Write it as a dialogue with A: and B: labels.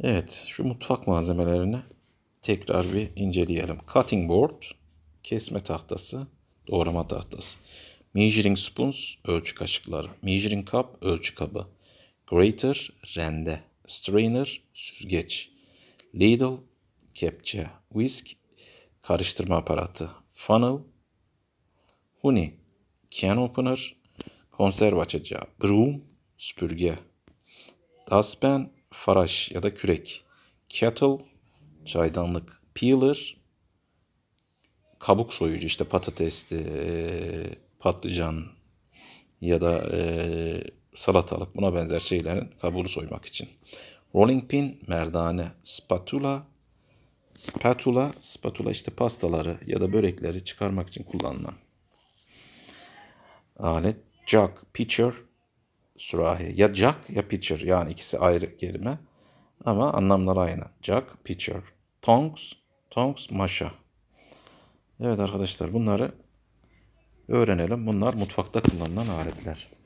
A: Evet şu mutfak malzemelerini tekrar bir inceleyelim. Cutting board, kesme tahtası, doğrama tahtası. Measuring spoons, ölçü kaşıkları. Measuring cup, ölçü kabı. Grater, rende. Strainer, süzgeç. Ladle, kepçe. Whisk, karıştırma aparatı. Funnel, huni. Can opener, konserve açacağı. Broom, süpürge. Dustpan, faraj ya da kürek, kettle, çaydanlık, peeler, kabuk soyucu işte patatesli, patlıcan ya da salatalık buna benzer şeylerin kabuğunu soymak için. Rolling pin, merdane, spatula, spatula, spatula işte pastaları ya da börekleri çıkarmak için kullanılan alet. Jug, pitcher, sürahi. Ya Jack ya pitcher yani ikisi ayrı kelime ama anlamları aynı. Jack pitcher. Tongs, tongs, maşa. Evet arkadaşlar bunları öğrenelim. Bunlar mutfakta kullanılan aletler.